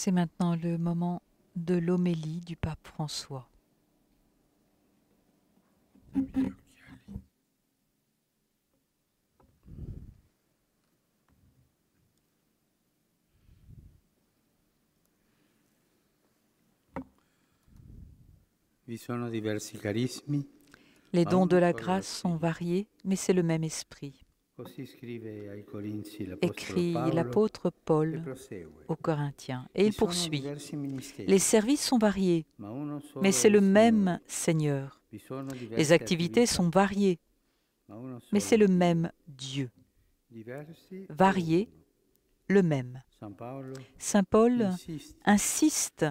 C'est maintenant le moment de l'homélie du pape François. Les dons de la grâce sont variés, mais c'est le même esprit écrit l'apôtre Paul e aux Corinthiens. Et il poursuit. Les services sont variés, mais c'est le même Seigneur. Les activités sont variées, mais c'est le même Dieu. Varié, le même. Saint Paul insiste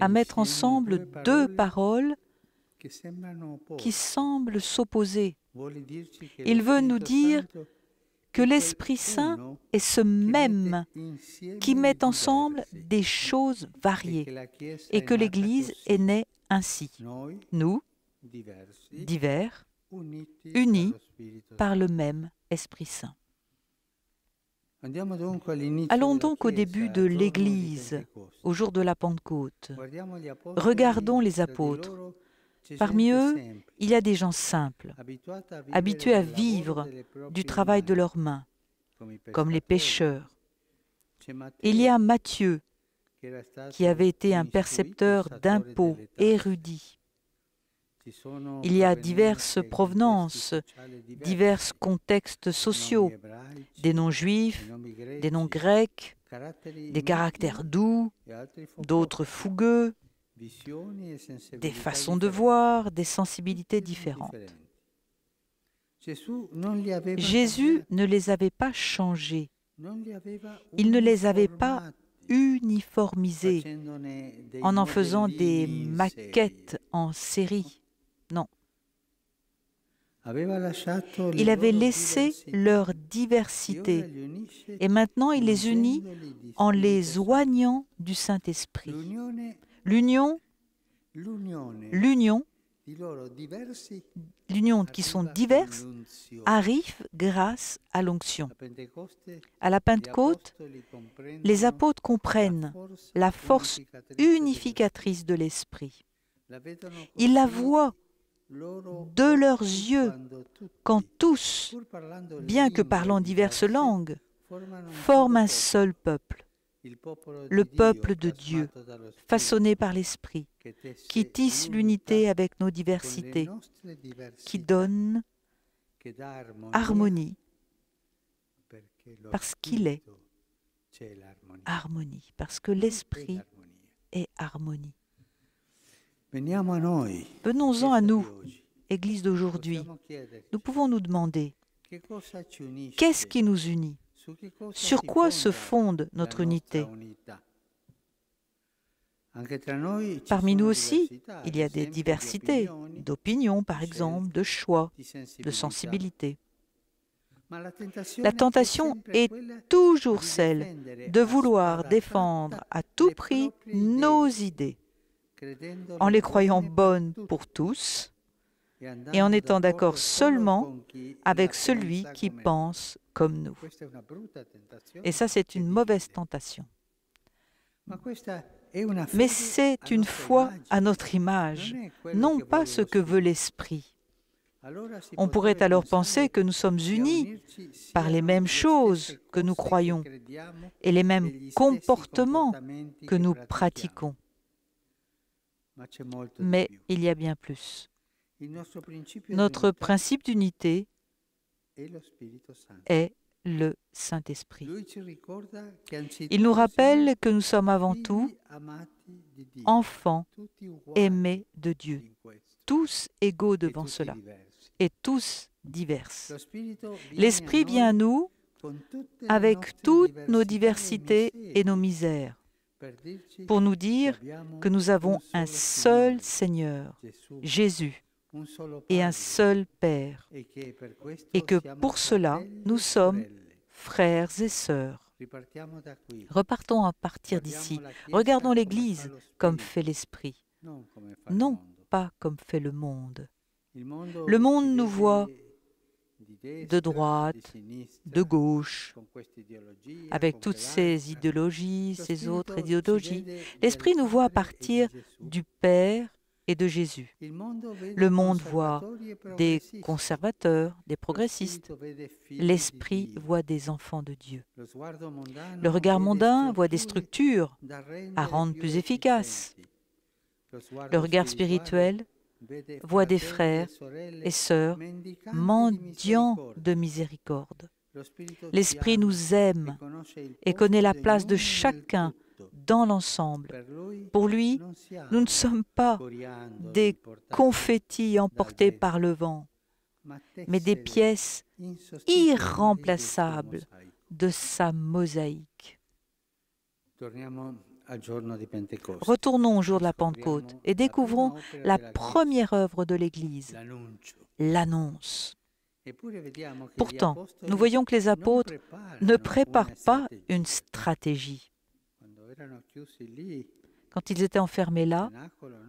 à mettre ensemble deux paroles qui semblent s'opposer. Il veut nous dire que l'Esprit Saint est ce même qui met ensemble des choses variées et que l'Église est née ainsi. Nous, divers, unis par le même Esprit Saint. Allons donc au début de l'Église, au jour de la Pentecôte. Regardons les apôtres. Parmi eux, il y a des gens simples, habitués à vivre du travail de leurs mains, comme les pêcheurs. Il y a Matthieu, qui avait été un percepteur d'impôts érudit. Il y a diverses provenances, divers contextes sociaux, des noms juifs, des noms grecs, des caractères doux, d'autres fougueux, des façons de voir, des sensibilités différentes. Jésus ne les avait pas changés, il ne les avait pas uniformisés en en faisant des maquettes en série. Non. Il avait laissé leur diversité et maintenant il les unit en les oignant du Saint-Esprit. L'union, l'union, l'union qui sont diverses arrive grâce à l'onction. À la Pentecôte, les apôtres comprennent la force unificatrice de l'Esprit. Ils la voient de leurs yeux quand tous, bien que parlant diverses langues, forment un seul peuple le peuple de Dieu, façonné par l'Esprit, qui tisse l'unité avec nos diversités, qui donne harmonie, parce qu'il est harmonie, parce que l'Esprit est harmonie. Venons-en à nous, Église d'aujourd'hui. Nous pouvons nous demander, qu'est-ce qui nous unit sur quoi se fonde notre unité Parmi nous aussi, il y a des diversités d'opinions, par exemple, de choix, de sensibilité. La tentation est toujours celle de vouloir défendre à tout prix nos idées, en les croyant bonnes pour tous et en étant d'accord seulement avec celui qui pense comme nous. Et ça, c'est une mauvaise tentation. Mais c'est une foi à notre image, non pas ce que veut l'esprit. On pourrait alors penser que nous sommes unis par les mêmes choses que nous croyons et les e mêmes comportements que nous pratiquons. Mais il y a bien plus. Notre principe d'unité est le Saint-Esprit. Il nous rappelle que nous sommes avant tout enfants aimés de Dieu, tous égaux e devant cela, et tous diverses. L'Esprit vient à nous avec toutes nos e diversités et nos misères, pour nous dire que nous avons un seul Seigneur, Jésus, et un seul Père, et que pour cela nous sommes frères et sœurs. Repartons à partir d'ici. Regardons l'Église comme fait l'Esprit, non pas comme fait le monde. Le monde nous voit de droite, de gauche, avec toutes ces idéologies, ces autres idéologies. L'Esprit nous voit à partir du Père et de Jésus. Le monde voit e des conservateurs, des progressistes. L'esprit voit des enfants de Dieu. Le regard mondain voit des structures à rendre plus efficaces. Le regard spirituel voit des e frères et sœurs mendiants de miséricorde. L'Esprit nous aime et connaît la place de chacun dans l'ensemble. Pour lui, nous ne sommes pas des confettis emportés par le vent, mais des pièces irremplaçables de sa mosaïque. Retournons au jour de la Pentecôte et découvrons la première œuvre de l'Église, l'annonce. Pourtant, nous voyons que les apôtres ne préparent pas une stratégie. Quand ils étaient enfermés là,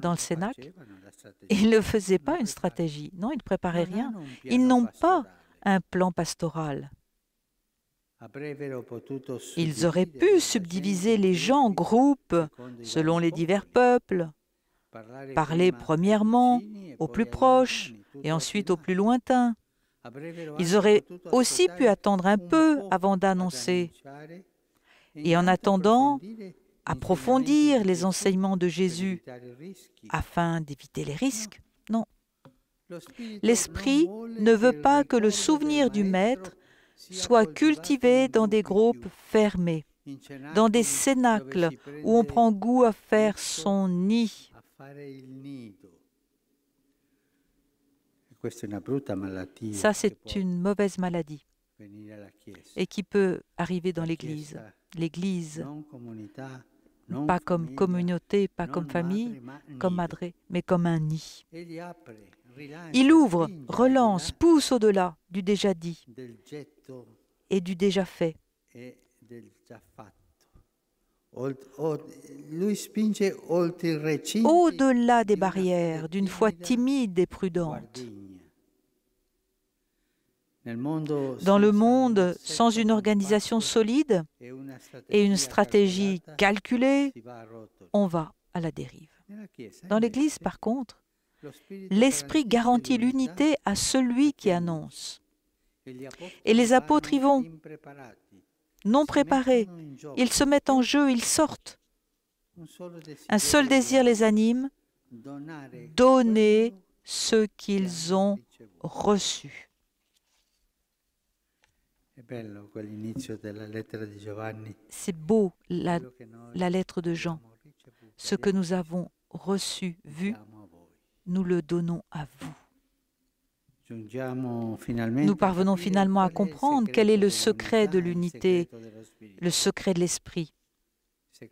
dans le Sénac, ils ne faisaient pas une stratégie. Non, ils ne préparaient rien. Ils n'ont pas un plan pastoral. Ils auraient pu subdiviser les gens en groupes selon les divers peuples, parler premièrement aux plus proches et ensuite aux plus lointains. Ils auraient aussi pu attendre un peu avant d'annoncer et en attendant, approfondir les enseignements de Jésus afin d'éviter les risques. Non. L'esprit ne veut pas que le souvenir du Maître soit cultivé dans des groupes fermés, dans des cénacles où on prend goût à faire son nid. Ça, c'est une mauvaise maladie et qui peut arriver dans l'Église l'Église, pas comme communauté, pas comme famille, comme madré, mais comme un nid. Il ouvre, relance, pousse au-delà du déjà dit et du déjà fait. Au-delà des barrières, d'une foi timide et prudente. Dans le monde, sans une organisation solide et une stratégie calculée, on va à la dérive. Dans l'Église, par contre, l'Esprit garantit l'unité à celui qui annonce. Et les apôtres y vont, non préparés. Ils se mettent en jeu, ils sortent. Un seul désir les anime, donner ce qu'ils ont reçu. C'est beau la, lettre de Jean. Ce que nous avons reçu, vu, nous le donnons à vous. Nous parvenons finalement à comprendre quel est le secret de l'unité, le secret de l'esprit, le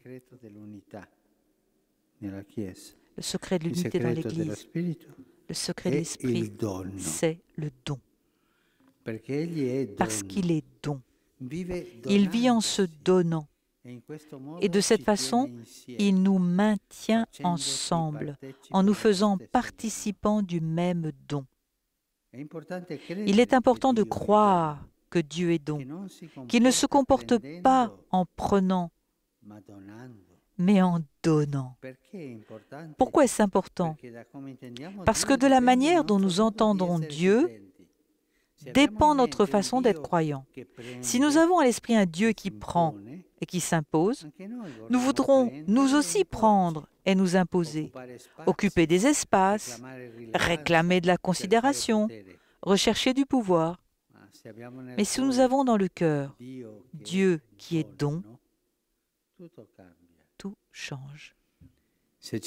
secret de l'unité dans l'Église, le secret de l'esprit, c'est le don parce qu'il est don. Il vit en se donnant. E Et de cette façon, il nous maintient ensemble en nous faisant participants du même don. Il est important de croire que Dieu est don, qu'il ne se comporte pas en prenant, mais en donnant. Pourquoi est-ce important Parce que de la manière dont nous entendons Dieu, dépend notre façon d'être croyant. Si nous avons à l'esprit un Dieu qui prend et qui s'impose, nous voudrons nous aussi prendre et nous imposer, occuper des espaces, réclamer de la considération, rechercher du pouvoir. Mais si nous avons dans le cœur Dieu qui est don, tout change. Si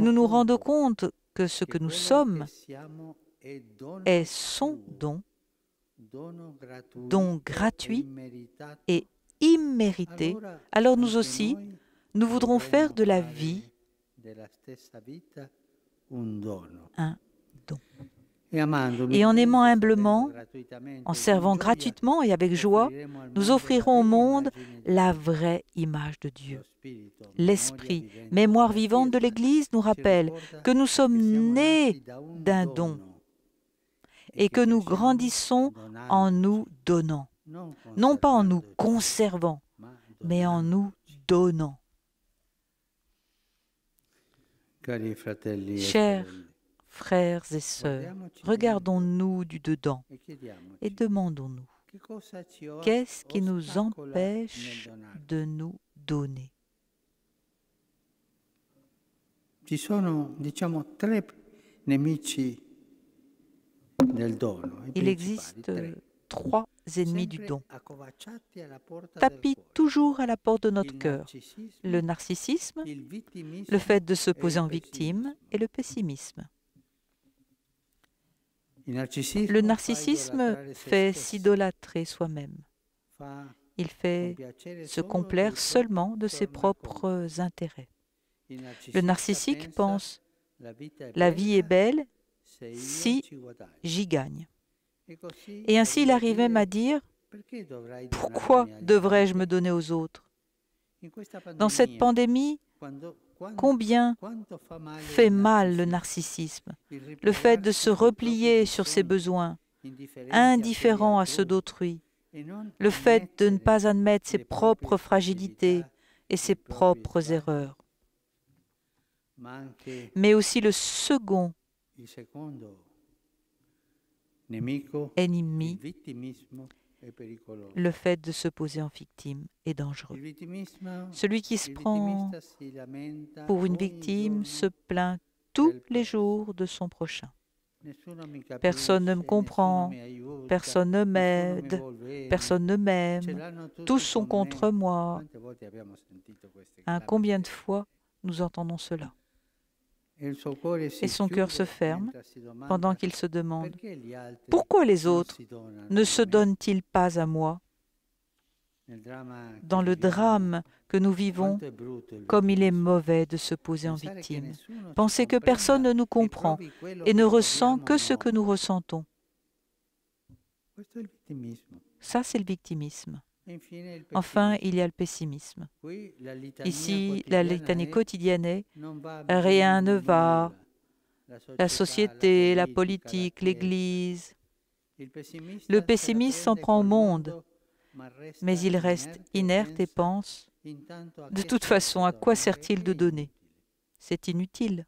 nous nous rendons compte que ce que nous sommes est son don, don gratuit et immérité, alors nous aussi, nous voudrons faire de la vie un don. E et en aimant humblement, en servant gratuitement et avec joie, nous offrirons au monde la vraie image de Dieu. L'Esprit, mémoire vivante de l'Église, nous rappelle que nous sommes nés d'un don et que nous grandissons en nous donnant. Non pas en nous conservant, mais en nous donnant. Chers frères et sœurs, regardons-nous du dedans et demandons-nous qu'est-ce qui nous empêche de nous donner. Il existe euh, trois ennemis du don, tapis toujours à la porte de notre cœur, le narcissisme, le fait de se poser en victime et le pessimisme. Le narcissisme fait s'idolâtrer soi-même. Il fait se complaire seulement de ses propres intérêts. Le narcissique pense la vie est belle si j'y gagne. Et ainsi il arrivait même à dire, pourquoi devrais-je me donner aux autres Dans cette pandémie, combien fait mal le narcissisme, le fait de se replier sur ses besoins, indifférent à ceux d'autrui, le fait de ne pas admettre ses propres fragilités et ses propres erreurs, mais aussi le second ennemi, le fait de se poser en victime est dangereux. Celui qui se prend pour une victime se plaint tous les jours de son prochain. Personne ne me comprend, personne ne m'aide, personne ne m'aime, tous sont contre moi. Hein, combien de fois nous entendons cela et son cœur se ferme pendant qu'il se demande pourquoi les autres ne se donnent-ils pas à moi Dans le drame que nous vivons, comme il est mauvais de se poser en victime. Penser que personne ne nous e comprend et ne ressent que ce que nous ressentons. Ça, c'est le victimisme. Enfin, il y a le pessimisme. Ici, la litanie quotidienne, rien ne va, la société, la politique, l'Église. Le pessimiste s'en prend au monde, mais il reste inerte et pense, de toute façon, à quoi sert-il de donner C'est inutile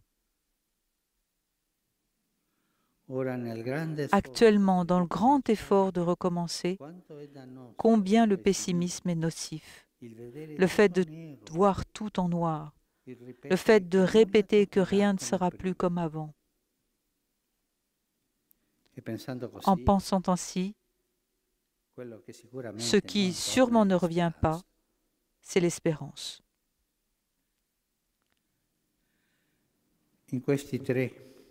actuellement dans le grand effort de recommencer, combien le pessimisme est nocif. Le fait de voir tout en noir, le fait de répéter que rien ne sera plus comme avant. En pensant ainsi, ce qui sûrement ne revient pas, c'est l'espérance.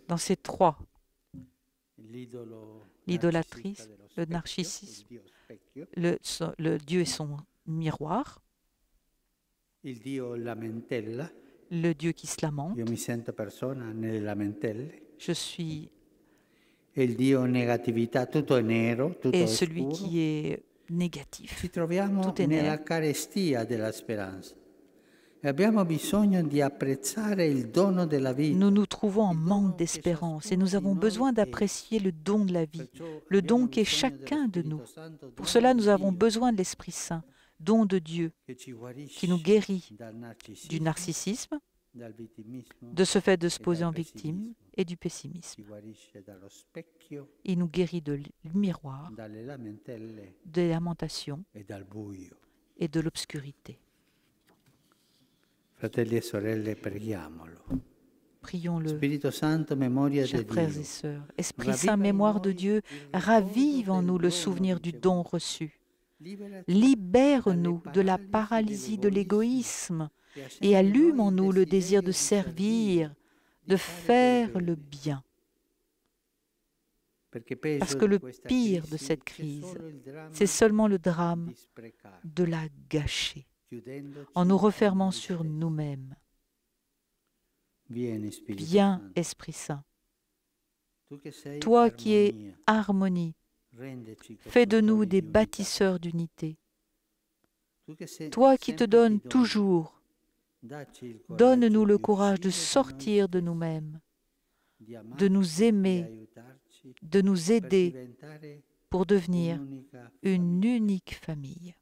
Dans ces trois l'idolâtrice, le narcissisme, le, Dieu et son miroir, oh, le Dieu qui se lamente, je suis et celui qui est négatif, tout est nous nous trouvons en manque d'espérance et nous avons besoin d'apprécier le don de la vie, le don qu'est chacun de nous. Pour cela, nous avons besoin de l'Esprit Saint, don de Dieu, qui nous guérit du narcissisme, de ce fait de se e poser en victime et du pessimisme. Il nous guérit du miroir, des lamentations e et de l'obscurité. Fratelli e sorelle, Prions-le. Chers frères et sœurs, Esprit Saint, mémoire de Dieu, ravive en nous le souvenir du don reçu. Libère-nous de la paralysie de l'égoïsme et allume en nous le désir de servir, de faire le bien. Parce que le pire de cette crise, c'est seulement le drame de la gâcher en nous refermant sur nous-mêmes. Viens, Esprit Saint. Toi qui es harmonie, fais de nous des bâtisseurs d'unité. Toi qui te donnes toujours, donne-nous le courage de sortir de nous-mêmes, de nous aimer, de nous aider pour devenir une unique famille.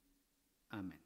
Amen.